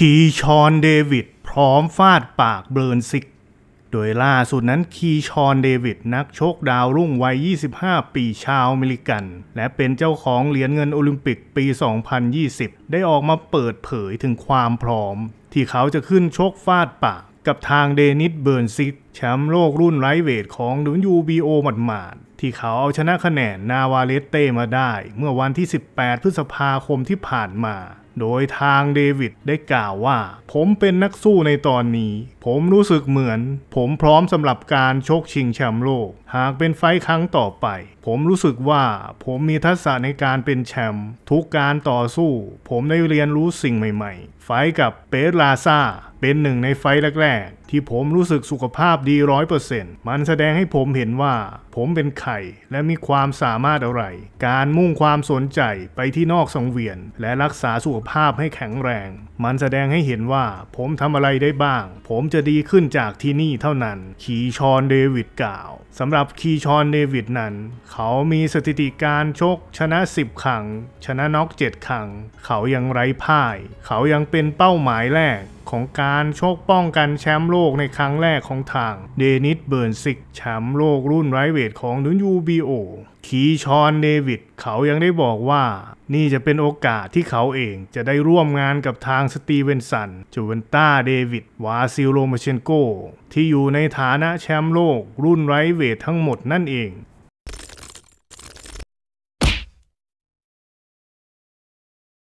คีชอนเดวิด พร้อมฟาดปากเบิร์นซิก โดยล่าสุดนั้นคีชอนเดวิด นักชกดาวรุ่งวัย 25 ปีชาวอเมริกัน และเป็นเจ้าของเหรียญเงินโอลิมปิกปี 2020 ได้ออกมาเปิดเผยถึงความพร้อม ที่เขาจะขึ้นชกฟาดปากกับทางเดนิสเบิร์นซิก แชมป์โลกรุ่นไรเวทของ WBO หมาดที่เขาเอาชนะคะแนนนาวาเลสเต้มาได้ เมื่อวันที่ 18 พฤษภาคมที่ผ่านมาโดยทางเดวิดได้กล่าวว่า ผมเป็นนักสู้ในตอนนี้ ผมรู้สึกเหมือน ผมพร้อมสำหรับการชกชิงแชมป์โลก หากเป็นไฟครั้งต่อไป ผมรู้สึกว่าผมมีทักษะในการเป็นแชมป์ทุกการต่อสู้ ผมได้เรียนรู้สิ่งใหม่ๆ ไฟกับเปสลาซาเป็นหนึ่งในไฟแรกๆที่ผมรู้สึกสุขภาพดีร้อยเปอร์เซ็นต์มันแสดงให้ผมเห็นว่าผมเป็นใครและมีความสามารถอะไร การมุ่งความสนใจไปที่นอกสังเวียน และรักษาสุขภาพให้แข็งแรง มันแสดงให้เห็นว่าผมทำอะไรได้บ้าง ผมจะดีขึ้นจากที่นี่เท่านั้น คีชอนเดวิดกล่าวสำหรับคีชอนเดวิดนั้น เขามีสถิติการชกชนะ 10ครั้ง ชนะน็อก7ครั้ง เขายังไร้พ่าย เขายังเป็นเป้าหมายแรกของการโชคป้องกันแชมป์โลกในครั้งแรกของทาง เดนิสเบิร์นซิก แชมป์โลกรุ่นไรเวทของนุนยูบีโอคีชอนเดวิดเขายังได้บอกว่านี่จะเป็นโอกาสที่เขาเองจะได้ร่วมงานกับทางสตีเวนสันจูเวนต้าเดวิดวาซิโลมาเชนโก ที่อยู่ในฐานะแชมป์โลกรุ่นไรเวททั้งหมดนั่นเอง